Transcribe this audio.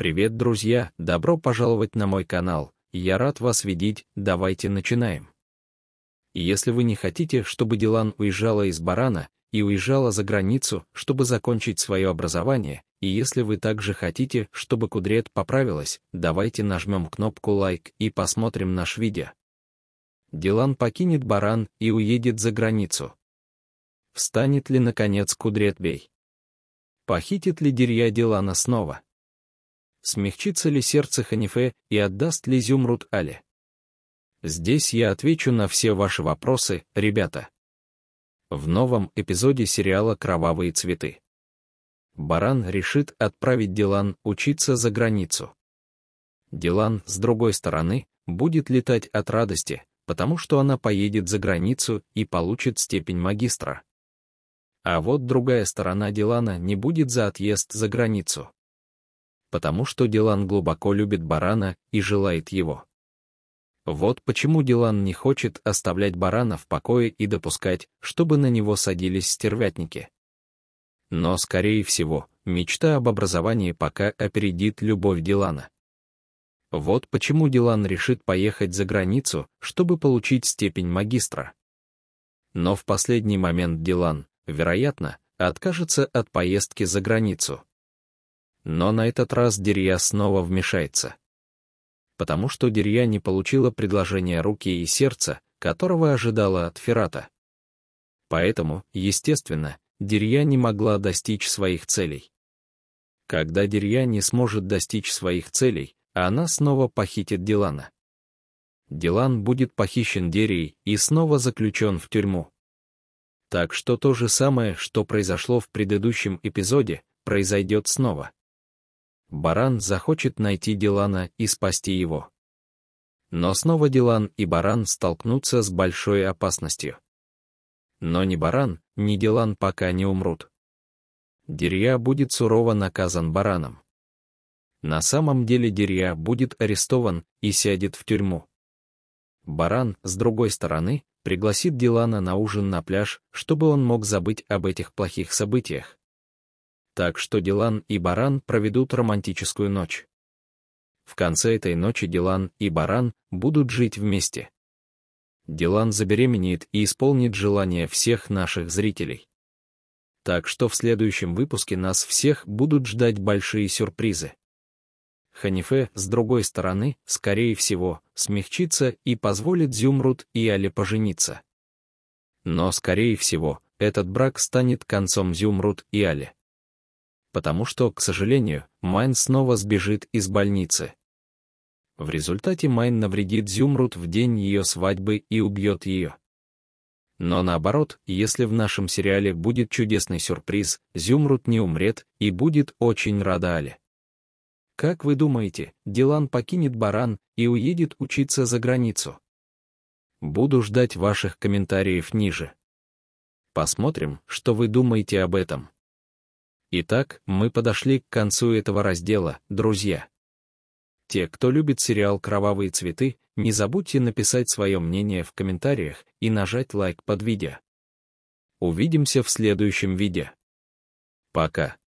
Привет, друзья! Добро пожаловать на мой канал. Я рад вас видеть, давайте начинаем. Если вы не хотите, чтобы Дилан уезжала из Барана и уезжала за границу, чтобы закончить свое образование, и если вы также хотите, чтобы Кудрет поправилась, давайте нажмем кнопку лайк и посмотрим наш видео. Дилан покинет Баран и уедет за границу. Встанет ли наконец Кудрет Бей? Похитит ли Дерья Дилана снова? смягчится ли сердце Ханифе и отдаст ли Зюмрут Али. Здесь я отвечу на все ваши вопросы, ребята. В новом эпизоде сериала «Кровавые цветы». Баран решит отправить Дилан учиться за границу. Дилан, с другой стороны, будет летать от радости, потому что она поедет за границу и получит степень магистра. А вот другая сторона Дилана не будет за отъезд за границу потому что Дилан глубоко любит барана и желает его. Вот почему Дилан не хочет оставлять барана в покое и допускать, чтобы на него садились стервятники. Но, скорее всего, мечта об образовании пока опередит любовь Дилана. Вот почему Дилан решит поехать за границу, чтобы получить степень магистра. Но в последний момент Дилан, вероятно, откажется от поездки за границу, но на этот раз Дерья снова вмешается. Потому что Дерья не получила предложение руки и сердца, которого ожидала от Ферата. Поэтому, естественно, Дерья не могла достичь своих целей. Когда Дерья не сможет достичь своих целей, она снова похитит Дилана. Дилан будет похищен Дерей и снова заключен в тюрьму. Так что то же самое, что произошло в предыдущем эпизоде, произойдет снова. Баран захочет найти Дилана и спасти его. Но снова Дилан и Баран столкнутся с большой опасностью. Но ни Баран, ни Дилан пока не умрут. Дерья будет сурово наказан Бараном. На самом деле Дерья будет арестован и сядет в тюрьму. Баран, с другой стороны, пригласит Дилана на ужин на пляж, чтобы он мог забыть об этих плохих событиях так что Дилан и Баран проведут романтическую ночь. В конце этой ночи Дилан и Баран будут жить вместе. Дилан забеременеет и исполнит желание всех наших зрителей. Так что в следующем выпуске нас всех будут ждать большие сюрпризы. Ханифе, с другой стороны, скорее всего, смягчится и позволит Зюмрут и Али пожениться. Но, скорее всего, этот брак станет концом Зюмрут и Али потому что, к сожалению, Майн снова сбежит из больницы. В результате Майн навредит Зюмрут в день ее свадьбы и убьет ее. Но наоборот, если в нашем сериале будет чудесный сюрприз, Зюмрут не умрет и будет очень рада Али. Как вы думаете, Дилан покинет баран и уедет учиться за границу? Буду ждать ваших комментариев ниже. Посмотрим, что вы думаете об этом. Итак, мы подошли к концу этого раздела, друзья. Те, кто любит сериал «Кровавые цветы», не забудьте написать свое мнение в комментариях и нажать лайк под видео. Увидимся в следующем видео. Пока.